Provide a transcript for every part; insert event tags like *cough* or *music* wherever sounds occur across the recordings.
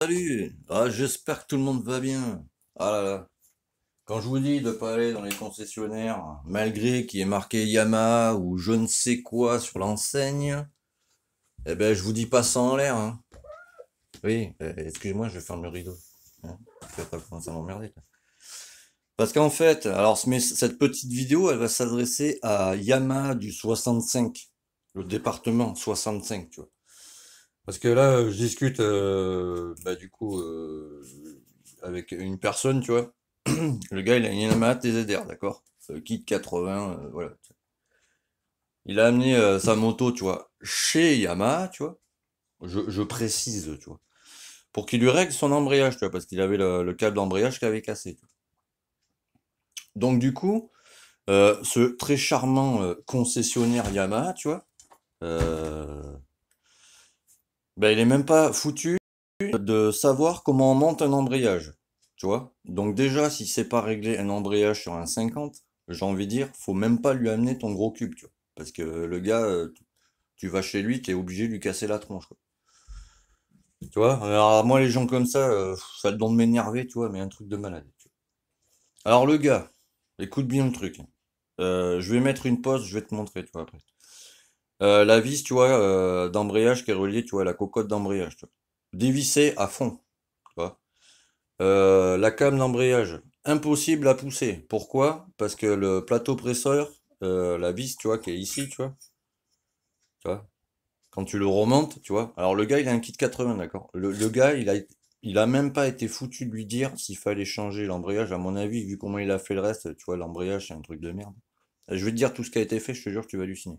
Salut Ah j'espère que tout le monde va bien. Ah là là. Quand je vous dis de pas aller dans les concessionnaires, malgré qu'il est marqué Yamaha ou je ne sais quoi sur l'enseigne, eh ben je vous dis pas ça en l'air. Hein. Oui, eh, excusez-moi, je vais fermer le rideau. Hein, pas à m'emmerder. Parce qu'en fait, alors cette petite vidéo, elle va s'adresser à Yamaha du 65, le département 65, tu vois. Parce que là, je discute euh, bah, du coup euh, avec une personne, tu vois. *clears throat* Le gars, il a une Yamaha TZR, d'accord Kit 80, euh, voilà. Il a amené sa moto, tu vois, chez Yamaha, tu vois. Je, précise, tu vois. Pour qu'il lui règle son embrayage, tu vois, parce qu'il avait le, câble d'embrayage qui avait cassé. Donc du coup, ce très charmant concessionnaire Yamaha, tu vois, ben, il est même pas foutu de savoir comment on monte un embrayage. Tu vois Donc déjà, si c'est pas réglé un embrayage sur un 50, j'ai envie de dire, faut même pas lui amener ton gros cube, tu vois. Parce que le gars, euh, tu vas chez lui, tu es obligé de lui casser la tronche. Quoi. Tu vois Alors moi, les gens comme ça, euh, ça donne m'énerver, tu vois, mais un truc de malade. Tu vois Alors le gars, écoute bien le truc. Hein. Euh, je vais mettre une pause, je vais te montrer, tu vois, après. Euh, la vis, tu vois, euh, d'embrayage qui est reliée, tu vois, à la cocotte d'embrayage. Dévisser à fond. Tu vois. Euh, la cam d'embrayage, impossible à pousser. Pourquoi Parce que le plateau presseur, la vis, tu vois, qui est ici, tu vois, tu vois, quand tu le remontes, tu vois. Alors le gars, il a un kit 80, d'accord. Le, gars, il a, il même pas été foutu de lui dire s'il fallait changer l'embrayage. À mon avis, vu comment il a fait le reste, tu vois, l'embrayage, c'est un truc de merde. Je vais te dire tout ce qui a été fait, je te jure, tu vas halluciner.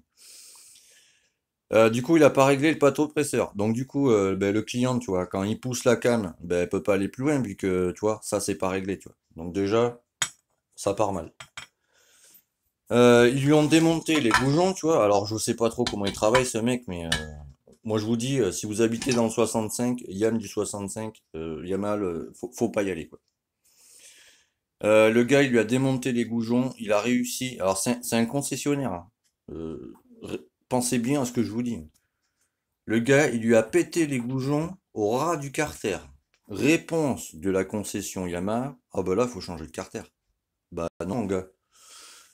Euh, du coup, il n'a pas réglé le pâteau presseur. Donc, du coup, euh, ben, le client, tu vois, quand il pousse la canne, ben, ne peut pas aller plus loin, vu que, tu vois, ça, c'est pas réglé, Donc, déjà, ça part mal. Euh, ils lui ont démonté les goujons, tu vois. Alors, je ne sais pas trop comment il travaille, ce mec, mais moi, je vous dis, si vous habitez dans le 65, Yann du 65, Yamal, ne faut pas y aller, quoi. le gars, il lui a démonté les goujons, il a réussi. Alors, c'est un, concessionnaire. Hein. Pensez bien à ce que je vous dis. Le gars, il lui a pété les goujons au ras du carter. Réponse de la concession Yamaha. Ah bah là, faut changer de carter. Bah non, gars.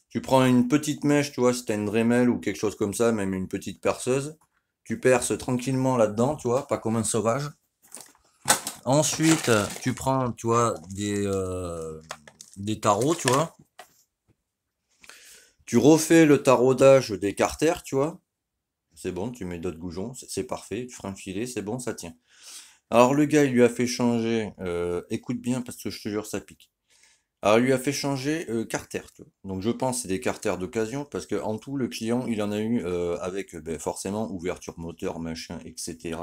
Tu prends une petite mèche, tu vois, si t'as une Dremel ou quelque chose comme ça, même une petite perceuse. Tu perces tranquillement là-dedans, tu vois, pas comme un sauvage. Ensuite, tu prends, tu vois, des, euh, des tarots, tu vois. Tu refais le tarodage des carters, tu vois c'est bon, tu mets d'autres goujons, c'est parfait, tu feras un filet, c'est bon, ça tient. Alors le gars, il lui a fait changer, euh, écoute bien parce que je te jure, ça pique. Alors il lui a fait changer euh, carter, Donc je pense c'est des carters d'occasion parce que en tout le client il en a eu euh, avec ben, forcément ouverture moteur machin etc.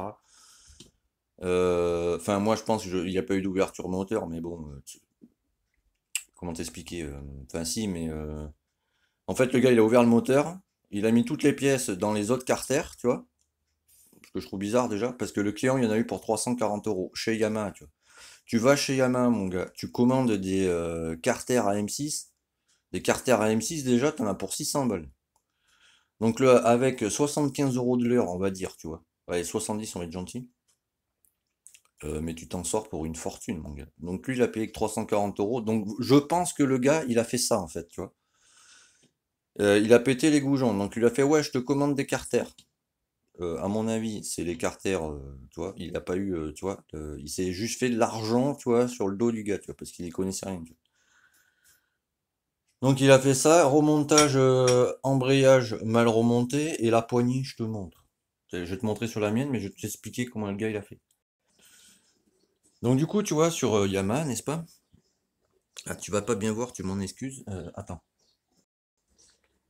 Enfin moi je pense qu'il n'y a pas eu d'ouverture moteur mais bon comment t'expliquer Enfin si mais en fait le gars il a ouvert le moteur il a mis toutes les pièces dans les autres carters, tu vois. Ce que je trouve bizarre déjà, parce que le client, il y en a eu pour 340 euros chez Yamaha, tu vois. Tu vas chez Yamaha, mon gars, tu commandes des euh, carters M 6 Des carters M 6 déjà, tu en as pour 600 balles. Donc, là, avec 75 euros de l'heure, on va dire, tu vois. Ouais, 70, on va être gentil. Euh, mais tu t'en sors pour une fortune, mon gars. Donc, lui, il a payé que 340 euros. Donc, je pense que le gars, il a fait ça, en fait, tu vois. Euh, il a pété les goujons. Donc il a fait ouais, je te commande des carters. Euh, à mon avis, c'est les carters, euh, tu vois, il n'a pas eu, tu vois, il s'est juste fait de l'argent, tu vois, sur le dos du gars, tu vois, parce qu'il ne connaissait rien. Donc il a fait ça, remontage, embrayage mal remonté, et la poignée, je te montre. Je vais te montrer sur la mienne, mais je vais t'expliquer comment le gars il a fait. Donc du coup, tu vois, sur Yamaha, n'est-ce pas Ah, tu vas pas bien voir, tu m'en excuses. attends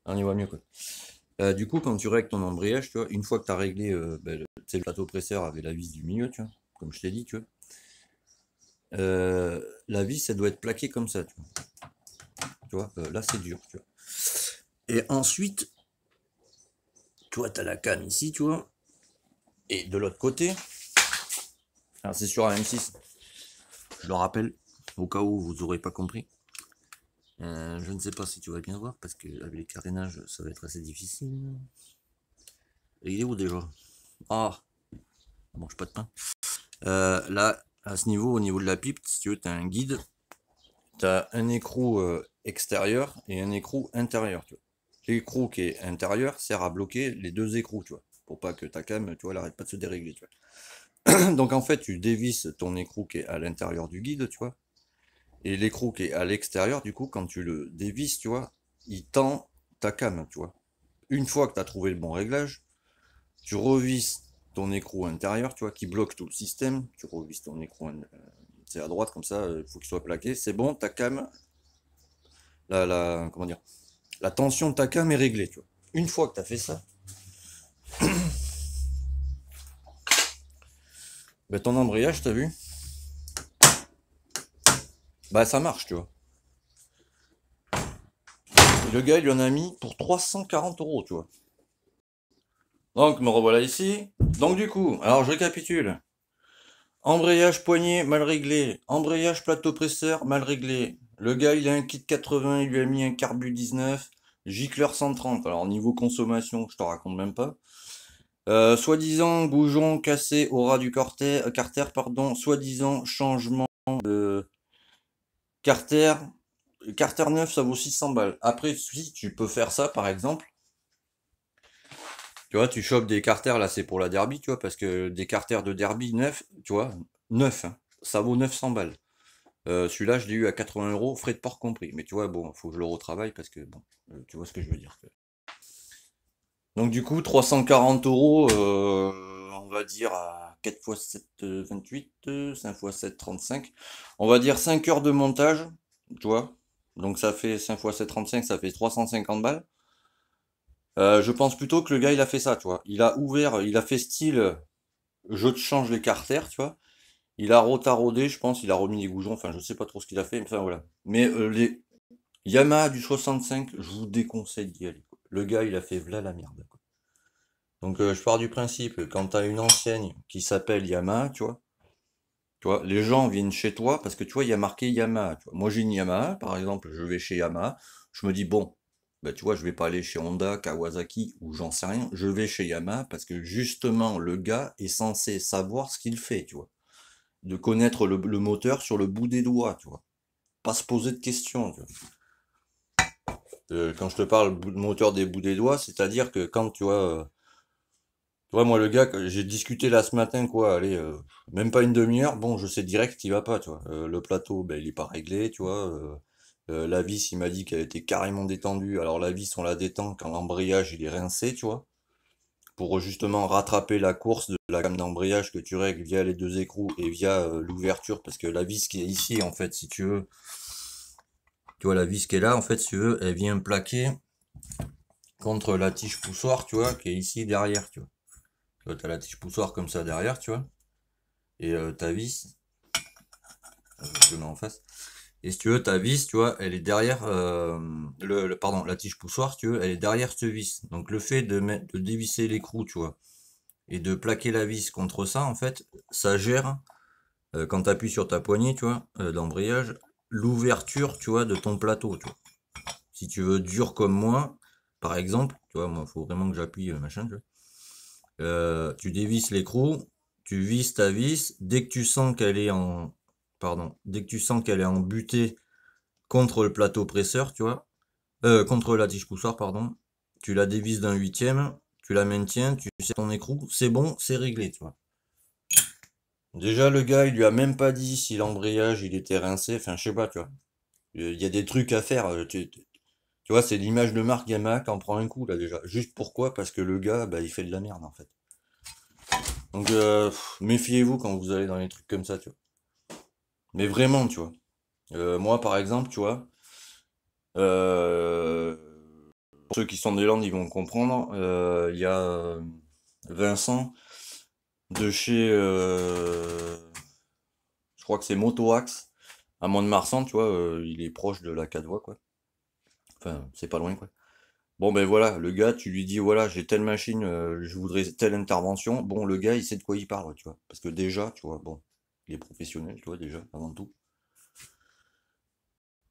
on y voit mieux. Quoi. Euh, du coup, quand tu règles ton embrayage, tu vois, une fois que euh, ben, tu as réglé le, plateau presseur avec la vis du milieu, tu vois, comme je t'ai dit, tu vois, euh, la vis, elle doit être plaquée comme ça. Tu vois, tu vois là, c'est dur. Tu vois. Et ensuite, toi, tu as la canne ici, tu vois. Et de l'autre côté, c'est sur un m 6 je le rappelle, au cas où vous n'aurez pas compris. Euh, je ne sais pas si tu vas bien voir, parce que avec les carénages, ça va être assez difficile. il est où déjà Ah, ah ne mange pas de pain. Euh, là, à ce niveau, au niveau de la pipe, si tu veux, tu as un guide. Tu as un écrou euh, extérieur et un écrou intérieur. L'écrou qui est intérieur sert à bloquer les deux écrous, tu vois, pour pas que ta cam, tu vois, elle pas de se dérégler, *clears throat* Donc en fait, tu dévisses ton écrou qui est à l'intérieur du guide, tu vois, et l'écrou qui est à l'extérieur, du coup, quand tu le dévises, tu vois, il tend ta cam, tu vois. Une fois que tu as trouvé le bon réglage, tu revises ton écrou intérieur, tu vois, qui bloque tout le système. Tu revises ton écrou, euh, c'est à droite, comme ça, il euh, faut qu'il soit plaqué. C'est bon, ta cam, la, comment dire, la tension de ta cam est réglée, tu vois. Une fois que tu as fait ça, *coughs* ben, ton embrayage, t'as vu bah ça marche, tu vois. le gars, il en a mis pour 340 euros, tu vois. Donc, me revoilà ici. Donc, du coup, alors je récapitule. Embrayage poignet mal réglé. Embrayage plateau presseur, mal réglé. Le gars, il a un kit 80, il lui a mis un carbu 19, gicleur 130. Alors, niveau consommation, je te raconte même pas. Euh, soi-disant goujon cassé au ras du carter, carter pardon, soi-disant changement de, Carter, Carter neuf ça vaut 600 balles. Après, si tu peux faire ça, par exemple, tu vois, tu chopes des carters là, c'est pour la derby, tu vois, parce que des carters de derby neuf tu vois, 9, hein, ça vaut 900 balles. Euh, celui-là, je l'ai eu à 80 euros, frais de port compris. Mais tu vois, bon, faut que je le retravaille parce que, bon, euh, tu vois ce que je veux dire. Donc, du coup, 340 euros, euh, on va dire, 4 x 7, 28, 5 x 7, 35. On va dire 5 heures de montage, tu vois. Donc ça fait 5 x 7, 35, ça fait 350 balles. Euh, je pense plutôt que le gars, il a fait ça, tu vois. Il a ouvert, il a fait style, je te change les carters, tu vois. Il a rotarodé, je pense, il a remis les goujons, enfin, je sais pas trop ce qu'il a fait, mais enfin, voilà. Mais euh, les Yamaha du 65, je vous déconseille d'y aller. Le gars, il a fait v'là la merde, donc euh, je pars du principe, quand tu as une enseigne qui s'appelle Yamaha, tu vois, les gens viennent chez toi parce que tu vois, il y a marqué Yamaha. Moi j'ai une Yamaha, par exemple, je vais chez Yamaha, je me dis bon, bah, tu vois, je vais pas aller chez Honda, Kawasaki ou j'en sais rien, je vais chez Yamaha parce que justement le gars est censé savoir ce qu'il fait, tu vois. De connaître le, moteur sur le bout des doigts, tu vois. Pas se poser de questions, tu vois euh, quand je te parle moteur des bouts des doigts, c'est-à-dire que quand tu vois, euh, Ouais, moi, le gars, j'ai discuté là ce matin, quoi, allez, euh, même pas une demi-heure, bon, je sais direct qu'il va pas, tu vois. Euh, le plateau, ben, il est pas réglé, tu vois. Euh, la vis, il m'a dit qu'elle était carrément détendue. Alors, la vis, on la détend quand l'embrayage, il est rincé, tu vois. Pour justement rattraper la course de la gamme d'embrayage que tu règles via les deux écrous et via l'ouverture, parce que la vis qui est ici, en fait, si tu veux, tu vois, la vis qui est là, en fait, si tu veux, elle vient plaquer contre la tige poussoir, tu vois, qui est ici derrière, tu vois t'as la tige poussoir comme ça derrière, tu vois. Et euh, ta vis, euh, je mets en face. Et si tu veux, ta vis, tu vois, elle est derrière, euh, le, pardon, la tige poussoir, tu veux, elle est derrière ce vis. Donc le fait de, mettre, de dévisser l'écrou, tu vois, et de plaquer la vis contre ça, en fait, ça gère, quand tu appuies sur ta poignée, tu vois, d'embrayage, l'ouverture, tu vois, de ton plateau, tu vois. Si tu veux dur comme moi, par exemple, tu vois, moi, il faut vraiment que j'appuie, machin, tu vois euh, tu dévisses l'écrou, tu vises ta vis. Dès que tu sens qu'elle est en, pardon, dès que tu sens qu'elle est en butée contre le plateau presseur, tu vois, euh, contre la tige poussoir, pardon, tu la dévises d'un huitième, tu la maintiens, tu sais ton écrou, c'est bon, c'est réglé, tu vois. Déjà, le gars, il lui a même pas dit si l'embrayage, il était rincé, enfin, je sais pas, tu vois. Il y a des trucs à faire. Euh, tu, tu vois, c'est l'image de Marc qui en prend un coup là déjà. Juste pourquoi Parce que le gars, bah, il fait de la merde en fait. Donc euh, méfiez-vous quand vous allez dans les trucs comme ça, tu vois. Mais vraiment, tu vois. Euh, moi par exemple, tu vois. pour euh, ceux qui sont des Landes, ils vont comprendre. Il y a Vincent de chez je crois que c'est Motoax à Mont-de-Marsan, tu vois, il est proche de la 4 voies, quoi c'est pas loin, quoi. Bon, ben voilà, le gars, tu lui dis, voilà, j'ai telle machine, euh, je voudrais telle intervention. Bon, le gars, il sait de quoi il parle, tu vois. Parce que déjà, tu vois, bon, il est professionnel, tu vois, déjà, avant tout.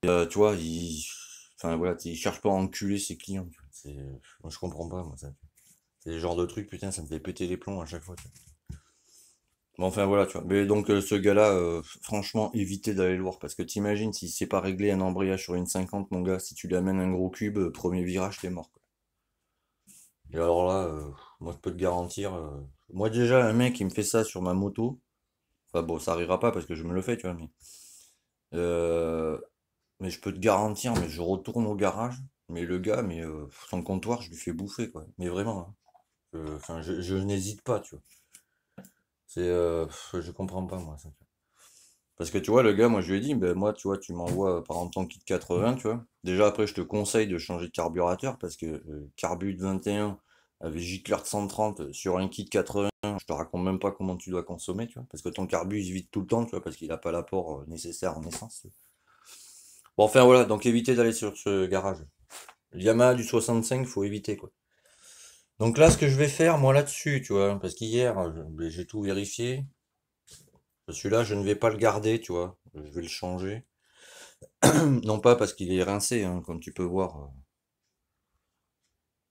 Euh, tu vois, il. Enfin, voilà, il cherche pas à enculer ses clients. je comprends pas, moi, ça. C'est le genre de truc, putain, ça me fait péter les plombs à chaque fois. Tu vois. Bon, enfin voilà, tu vois. Mais donc euh, ce gars-là, euh, franchement, évitez d'aller le voir parce que t'imagines si c'est pas réglé un embrayage sur une 50, mon gars, si tu lui amènes un gros cube, euh, premier virage, t'es mort. Quoi. Et alors là, moi je peux te garantir, moi déjà un mec qui me fait ça sur ma moto, enfin bon, ça arrivera pas parce que je me le fais, tu vois, mais mais je peux te garantir, mais je retourne au garage, mais le gars, mais son comptoir, je lui fais bouffer quoi, mais vraiment, hein. je n'hésite pas, tu vois. C'est, euh, je comprends pas, moi. Ça. Parce que tu vois, le gars, moi, je lui ai dit, ben, moi, tu vois, tu m'envoies par exemple ton kit 80, tu vois. Déjà, après, je te conseille de changer de carburateur parce que euh, carbu de 21 avec j 130 sur un kit 80, je te raconte même pas comment tu dois consommer, tu vois. Parce que ton carbu, il se vide tout le temps, tu vois, parce qu'il n'a pas l'apport euh, nécessaire en essence. Bon, enfin, voilà, donc évitez d'aller sur ce garage. Yamaha du 65, faut éviter, quoi. Donc là, ce que je vais faire, moi, là-dessus, tu vois, parce qu'hier, euh, j'ai tout vérifié. Celui-là, je ne vais pas le garder, tu vois. Je vais le changer. *clears throat* non pas parce qu'il est rincé, hein, comme tu peux voir. Euh.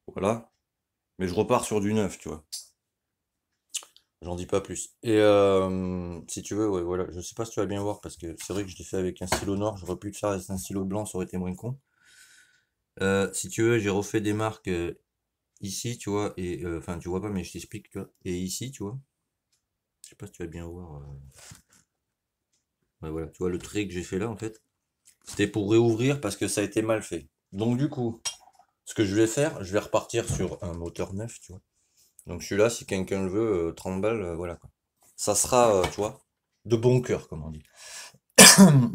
Voilà. Mais je repars sur du neuf, tu vois. J'en dis pas plus. Et euh, si tu veux, voilà. Je sais pas si tu vas bien voir, parce que c'est vrai que je l'ai fait avec un stylo noir. J'aurais pu le faire avec un stylo blanc, ça aurait été moins con. si tu veux, j'ai refait des marques ici, tu vois, et euh, enfin, tu vois pas, mais je t'explique, tu vois, et ici, tu vois, je sais pas si tu vas bien voir. Euh. voilà, tu vois, le trait que j'ai fait là, en fait, c'était pour réouvrir parce que ça a été mal fait. Donc, du coup, ce que je vais faire, je vais repartir sur un moteur neuf, tu vois. Donc, celui-là, si quelqu'un le veut, 30 euh, balles, voilà quoi. Ça sera, tu vois, de bon cœur, comme on dit.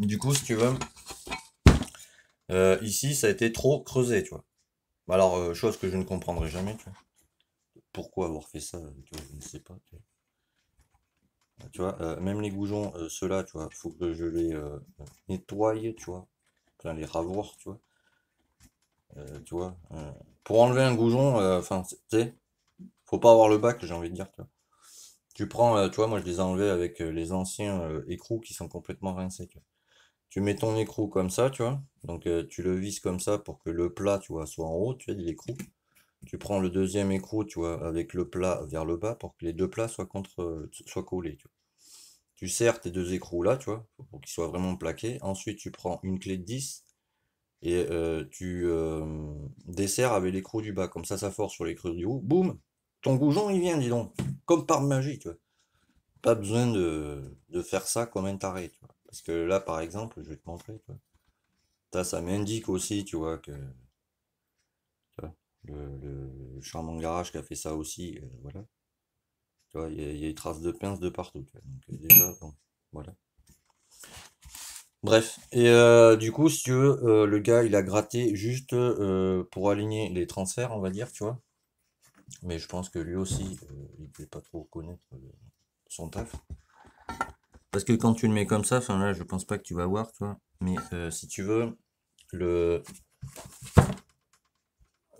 *coughs* du coup, si tu veux, ici, ça a été trop creusé, tu vois. Bah alors, euh, chose que je ne comprendrai jamais, tu vois. Pourquoi avoir fait ça, euh, tu vois, je ne sais pas. Tu vois, euh, même les goujons, ceux-là, tu vois, faut que je les nettoie, tu vois. Enfin, les ravoir, tu vois. tu vois, pour enlever un goujon, enfin, tu sais, faut pas avoir le bac, j'ai envie de dire, tu vois. Tu prends, tu vois, moi je les ai enlevés avec les anciens écrous qui sont complètement rincés, tu vois tu mets ton écrou comme ça, tu vois. Donc euh, tu le vises comme ça pour que le plat, tu vois, soit en haut, tu vois, l'écrou. Tu prends le deuxième écrou, tu vois, avec le plat vers le bas pour que les deux plats soient, contre, euh, soient collés, tu vois. Tu serres tes deux écrous là, tu vois, pour qu'ils soient vraiment plaqués. Ensuite, tu prends une clé de 10 et euh, tu dessers desserres avec l'écrou du bas. Comme ça, ça force sur l'écrou du haut. Boum Ton goujon, il vient, dis donc. Comme par magie, tu vois. Pas besoin de, de faire ça comme un taré, tu vois. Parce que là, par exemple, je vais te montrer. Ça, m'indique aussi, tu vois, que le, le charmant garage qui a fait ça aussi, euh, voilà. Tu vois, il y, a des traces de pince de partout. Donc euh, voilà. Bref, et euh, du coup, si tu le gars, il a gratté juste pour aligner les transferts, on va dire, tu vois. Mais je pense que lui aussi, il ne peut pas trop connaître son taf. Parce que quand tu le mets comme ça, enfin là, je pense pas que tu vas voir, toi Mais euh, si tu veux, le.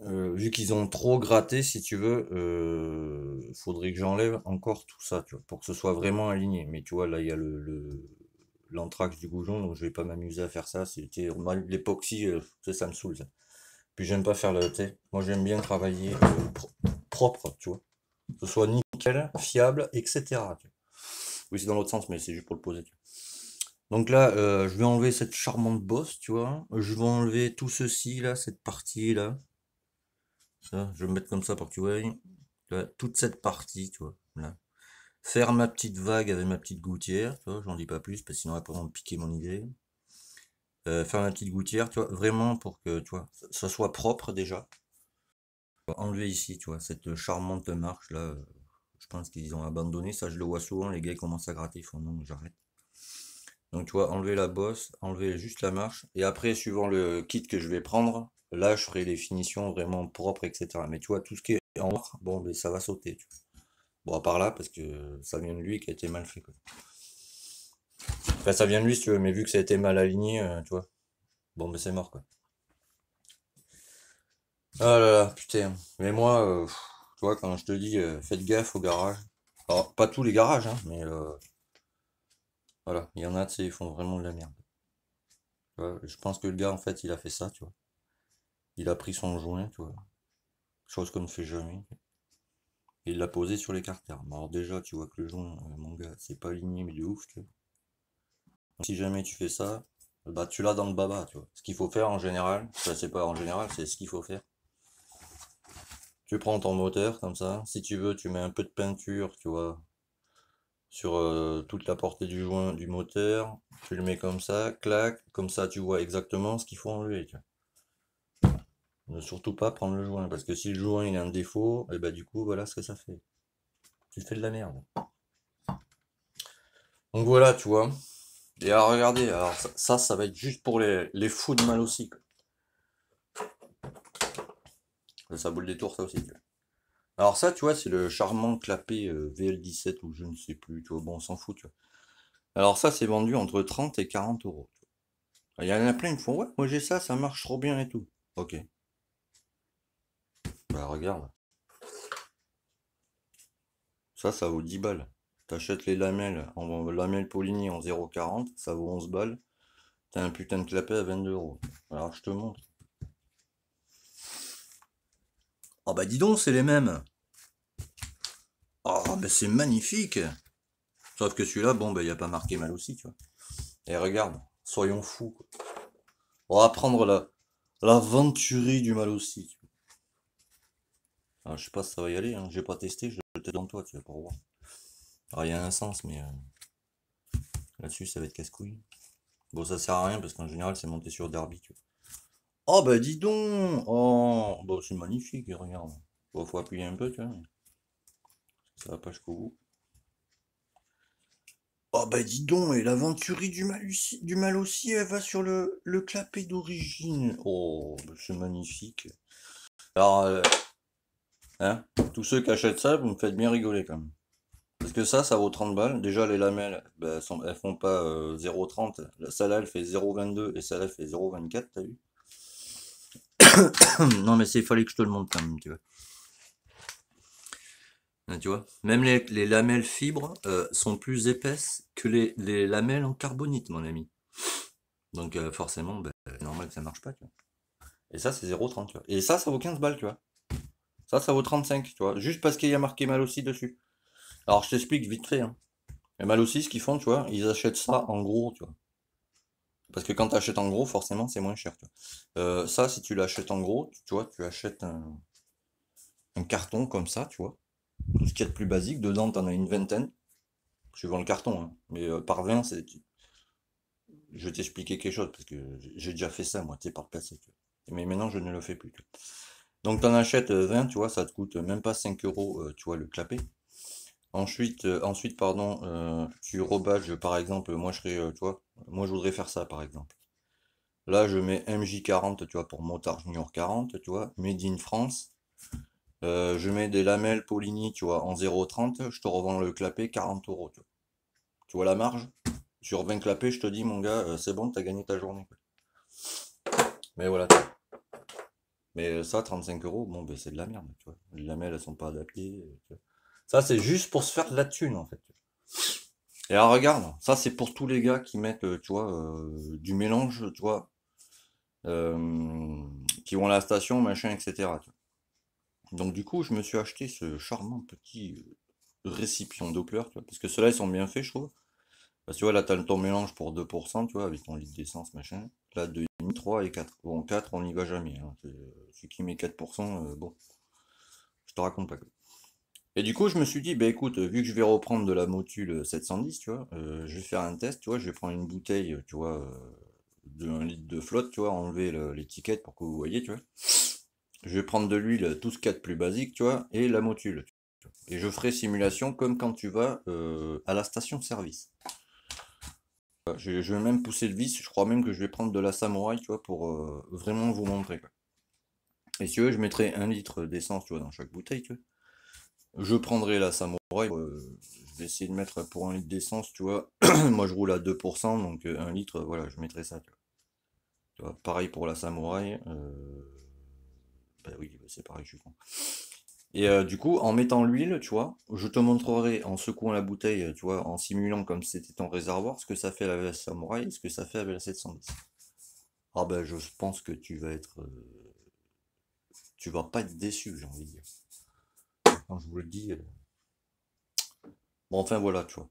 Euh, vu qu'ils ont trop gratté, si tu veux, euh, faudrait que j'enlève encore tout ça, tu vois, pour que ce soit vraiment aligné. Mais tu vois, là, il y a le l'anthrax du goujon, donc je vais pas m'amuser à faire ça. C'était l'époxy, euh, ça me saoule. Puis j'aime pas faire la thé. Moi, j'aime bien travailler propre, tu vois, que ce soit nickel, fiable, etc. Tu oui, c'est dans l'autre sens, mais c'est juste pour le poser. Donc là, euh, je vais enlever cette charmante bosse, tu vois. Je vais enlever tout ceci, là, cette partie, là. je vais me mettre comme ça pour que tu vois. toute cette partie, tu vois. Là. Faire ma petite vague avec ma petite gouttière, tu vois. J'en dis pas plus, parce que sinon, elle on me piquer mon idée. Euh, faire ma petite gouttière, tu vois. Vraiment pour que, tu vois, ça soit propre, déjà. Enlever ici, tu vois, cette charmante marche, là. Euh, je pense qu'ils ont abandonné. Ça, je le vois souvent. Les gars commencent à gratter. Ils font non, j'arrête. Donc, tu vois, enlever la bosse, enlever juste la marche. Et après, suivant le kit que je vais prendre, là, je ferai les finitions vraiment propres, etc. Mais tu vois, tout ce qui est en noir, bon, mais ben, ça va sauter. Bon, à part là, parce que ça vient de lui qui a été mal fait. Quoi. Enfin, ça vient de lui, si tu veux, mais vu que ça a été mal aligné, euh, tu vois. Bon, mais ben, c'est mort, quoi. oh là là, putain. Mais moi, euh, tu vois, quand je te dis euh, faites gaffe au garage. Alors, pas tous les garages, hein, mais euh, voilà, il y en a, tu sais, ils font vraiment de la merde. vois, je pense que le gars, en fait, il a fait ça, tu vois. Il a pris son joint, tu vois. Chose qu'on ne fait jamais. Et il l'a posé sur les carters. Alors déjà, tu vois que le joint, euh, mon gars, c'est pas aligné, mais de ouf, tu vois. si jamais tu fais ça, bah tu l'as dans le baba, tu vois. Ce qu'il faut faire en général, ça c'est pas en général, c'est ce qu'il faut faire tu prends ton moteur comme ça. Si tu veux, tu mets un peu de peinture, tu vois, sur euh, toute la portée du joint du moteur. Tu le mets comme ça, clac, comme ça tu vois exactement ce qu'il faut enlever. Ne surtout pas prendre le joint, parce que si le joint il a un défaut, et eh ben du coup voilà ce que ça fait. Tu fais de la merde. Donc voilà, tu vois. Et alors regardez alors ça, ça, va être juste pour les, fous de mal aussi ça vaut des tours, ça aussi. Alors ça, tu vois, c'est le charmant clapet euh, VL17 ou je ne sais plus, bon, on s'en fout, tu vois. Alors ça, c'est vendu entre 30 et 40 euros. Il y en a plein, ils me font, ouais, moi j'ai ça, ça marche trop bien et tout. Ok. Bah regarde. Ça, ça vaut 10 balles. T'achètes les lamelles, en lamelles Polini en 0,40, ça vaut 11 balles. T'as un putain de clapet à 22 euros. Alors je te montre. Oh bah dis donc, c'est les mêmes. Oh mais c'est magnifique. Sauf que celui-là, bon, bah il n'y a pas marqué mal aussi, tu vois. Et regarde, soyons fous. On va prendre la du mal aussi. Tu je sais pas si ça va y aller, je hein. j'ai pas testé, je te dans toi, tu vas pas voir. Alors il y a un sens, mais euh, là-dessus ça va être casse-couille. Bon ça sert à rien parce qu'en général c'est monté sur Derby, tu vois. Oh bah dis donc Oh bah, c'est magnifique, regarde. il faut appuyer un peu, tu vois. Ça va pas jusqu'au bout. Oh bah dis donc, et l'aventurie du mal, du mal aussi, elle va sur le, le clapet d'origine. Oh, bah, c'est magnifique. Alors, euh, hein, tous ceux qui achètent ça, vous me faites bien rigoler quand même. Parce que ça, ça vaut 30 balles. Déjà, les lamelles, bah, elles, sont, font pas 0,30. Euh, celle-là, elle fait 0,22 et celle-là, elle fait 0,24, t'as vu *coughs* non, mais c'est fallait que je te le montre quand même, tu vois. Hein, tu vois, même les, lamelles fibres euh, sont plus épaisses que les, lamelles en carbonite, mon ami. Donc euh, forcément, ben, c'est normal que ça marche pas, tu vois. Et ça, c'est 0,30, tu vois. Et ça, ça vaut 15 balles, tu vois. Ça, ça vaut 35, tu vois. Juste parce qu'il y a marqué mal aussi dessus. Alors, je t'explique vite fait. Hein. Et mal aussi, ce qu'ils font, tu vois, ils achètent ça en gros, tu vois. Parce que quand tu achètes en gros, forcément, c'est moins cher. Euh, ça, si tu l'achètes en gros, tu, vois, tu achètes un, carton comme ça, tu vois. Tout ce qu'il y a de plus basique, dedans, tu en as une vingtaine. je vends le carton, hein. mais euh, par 20, c'est. Je vais t'expliquer quelque chose, parce que j'ai déjà fait ça, moi, tu par le Mais maintenant, je ne le fais plus. Donc, tu en achètes 20, euh, tu vois, ça te coûte même pas 5 euros, tu vois, le clapet. Ensuite, euh, ensuite pardon, euh, tu robages, par exemple, moi je serais, euh, toi moi je voudrais faire ça, par exemple. Là, je mets MJ40, tu vois, pour Motard Junior 40, tu vois, Made in France. je mets des lamelles Paulini, tu vois, en 0,30, je te revends le clapet 40 euros, tu vois. la marge Sur 20 clapets, je te dis, mon gars, c'est bon, t'as gagné ta journée. Mais voilà. Mais ça, 35 euros, bon, ben c'est de la merde, tu vois. Les lamelles, elles sont pas adaptées, tu vois. Ça, c'est juste pour se faire de la thune, en fait. Et alors, regarde, ça, c'est pour tous les gars qui mettent, euh, tu vois, euh, du mélange, tu vois, euh, qui vont à la station, machin, etc. Donc, du coup, je me suis acheté ce charmant petit récipient Doppler, tu vois, parce que ceux-là, ils sont bien faits, je trouve. Parce que tu vois, là, tu as ton mélange pour 2%, tu vois, avec ton litre d'essence, machin. Là, 2,5, 3 et 4. Bon, 4, on n'y va jamais. Hein. Celui qui met 4%, bon, je te raconte pas. que. Et du coup, je me suis dit, bah écoute, vu que je vais reprendre de la motule 710, tu vois, euh, je vais faire un test, tu vois, je vais prendre une bouteille, tu vois, euh, de 1 litre de flotte, tu vois, enlever l'étiquette pour que vous voyez, tu vois. Je vais prendre de l'huile, tout ce qu'il de plus basique, tu vois, et la Motul. Et je ferai simulation comme quand tu vas euh, à la station-service. Je, vais même pousser le vis, je crois même que je vais prendre de la samouraï, tu vois, pour vraiment vous montrer. Et si tu veux, je mettrai un litre d'essence, tu vois, dans chaque bouteille, tu vois. Je prendrai la samouraï. Euh, je vais essayer de mettre pour un litre d'essence, tu vois. *clears throat* Moi, je roule à 2%, donc euh, un litre, voilà, je mettrai ça. Tu vois. Tu vois, pareil pour la samouraï. Euh... Bah oui, bah c'est pareil, je suis Et euh, du coup, en mettant l'huile, tu vois, je te montrerai en secouant la bouteille, tu vois, en simulant comme c'était ton réservoir, ce que ça fait avec la samouraï ce que ça fait avec la 710. Ah ben, je pense que tu vas être. Tu vas pas être déçu, j'ai envie de dire je vous le dis. Euh, bon, enfin voilà, tu vois.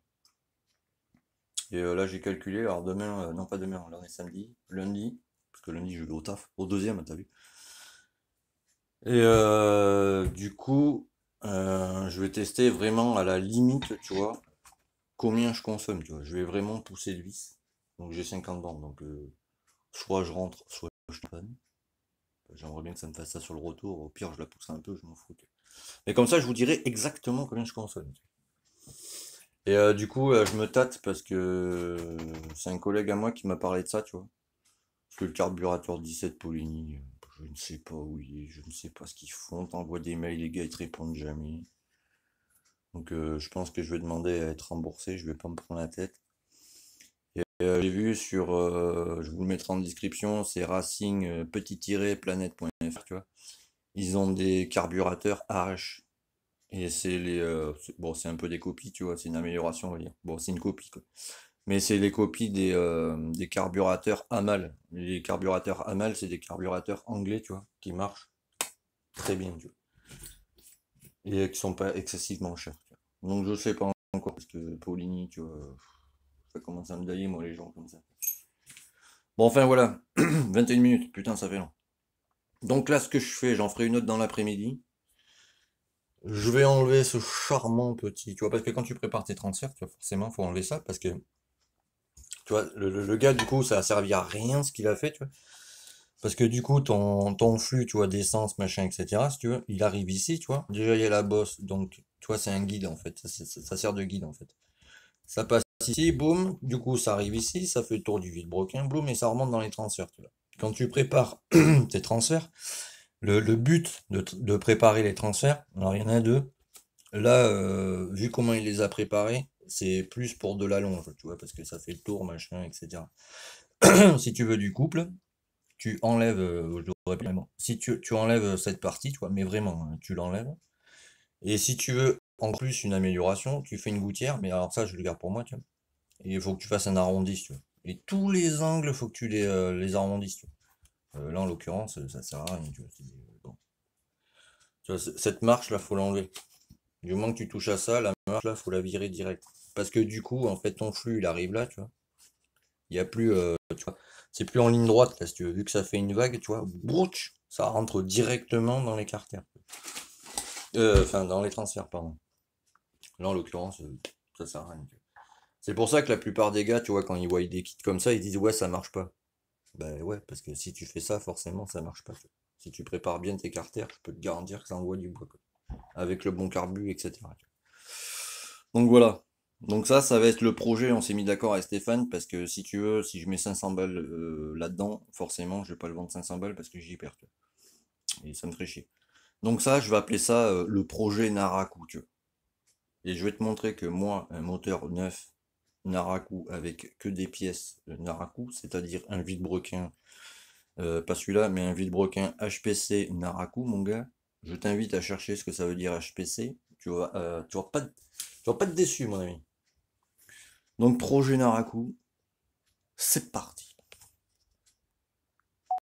Et euh, là, j'ai calculé, alors demain, euh, non pas demain, lundi samedi, lundi, parce que lundi je vais au taf, au deuxième, t'as vu. Et du coup, je vais tester vraiment à la limite, tu vois, combien je consomme, tu vois. Je vais vraiment pousser le vis Donc j'ai 50 dents donc soit je rentre, soit je J'aimerais bien que ça me fasse ça sur le retour. Au pire, je la pousse un peu, je m'en fous. Mais comme ça, je vous dirai exactement combien je consomme. Et euh, du coup, euh, je me tâte parce que euh, c'est un collègue à moi qui m'a parlé de ça, tu vois. Parce que le carburateur 17 Polini, je ne sais pas où il est, je ne sais pas ce qu'ils font. T'envoies des mails, les gars, ils te répondent jamais. Donc je pense que je vais demander à être remboursé, je ne vais pas me prendre la tête. Et j'ai vu sur, je vous le mettrai en description, c'est racing petit-planète.fr, tu vois. Ils ont des carburateurs H Et c'est les. Euh, bon, c'est un peu des copies, tu vois, c'est une amélioration, on va dire. Bon, c'est une copie, quoi. Mais c'est les copies des, euh, des carburateurs AMAL. Les carburateurs AMAL, c'est des carburateurs anglais, tu vois, qui marchent très bien, tu vois. Et qui sont pas excessivement chers. Donc je sais pas encore, parce que Paulini, tu vois, ça commence à me dailler, moi, les gens comme ça. Bon, enfin, voilà. 21 *clears throat* minutes, putain, ça fait long. Donc là, ce que je fais, j'en ferai une autre dans l'après-midi. Je vais enlever ce charmant petit, tu vois, parce que quand tu prépares tes transferts, tu vois, forcément, faut enlever ça, parce que, tu vois, le, gars, du coup, ça a servi à rien ce qu'il a fait, tu vois. Parce que du coup, ton, ton flux, tu vois, d'essence, machin, etc., tu il arrive ici, tu vois. Déjà, il y a la bosse, donc, tu vois, c'est un guide, en fait. Ça, ça, sert de guide, en fait. Ça passe ici, boum, du coup, ça arrive ici, ça fait le tour du vide-broquin, boum, et ça remonte dans les transferts, tu vois quand tu prépares *clears throat* tes transferts, le, but de, préparer les transferts, alors il y en a deux. Là, euh, vu comment il les a préparés, c'est plus pour de la longe, tu vois, parce que ça fait le tour, machin, etc. *clears throat* si tu veux du couple, tu enlèves, euh, je si tu, enlèves cette partie, tu vois, mais vraiment, hein, tu l'enlèves. Et si tu veux en plus une amélioration, tu fais une gouttière, mais alors ça, je le garde pour moi, tu vois. Et il faut que tu fasses un arrondi, tu vois. Et tous les angles, faut que tu les, euh, les arrondisses. Euh, là, en l'occurrence, ça ne sert à rien. Euh, cette marche, là, faut l'enlever. Du moment que tu touches à ça, la marche, là, faut la virer direct. Parce que du coup, en fait, ton flux, il arrive là, tu vois. Il n'y a plus, c'est plus en ligne droite, là, si tu veux. Vu que ça fait une vague, tu vois, ça rentre directement dans les carters. Enfin, dans les transferts, pardon. Là, en l'occurrence, ça sert à rien. C'est pour ça que la plupart des gars, tu vois, quand ils voient des kits comme ça, ils disent ouais, ça marche pas. Ben ouais, parce que si tu fais ça, forcément, ça marche pas. Si tu prépares bien tes carters, je peux te garantir que ça envoie du bois. Avec le bon carbu, etc. Donc voilà. Donc ça, ça va être le projet. On s'est mis d'accord avec Stéphane parce que si tu veux, si je mets 500 balles euh, là-dedans, forcément, je vais pas le vendre 500 balles parce que j'y perds. Et ça me ferait chier. Donc ça, je vais appeler ça euh, le projet Naraku. Tu Et je vais te montrer que moi, un moteur neuf Naraku avec que des pièces euh, Naraku, c'est-à-dire un vide-broquin, euh, pas celui-là, mais un vide-broquin HPC Naraku, mon gars. Je t'invite à chercher ce que ça veut dire HPC. Tu vas, euh, tu vas, pas, tu vas pas te déçu, mon ami. Donc, projet Naraku, c'est parti.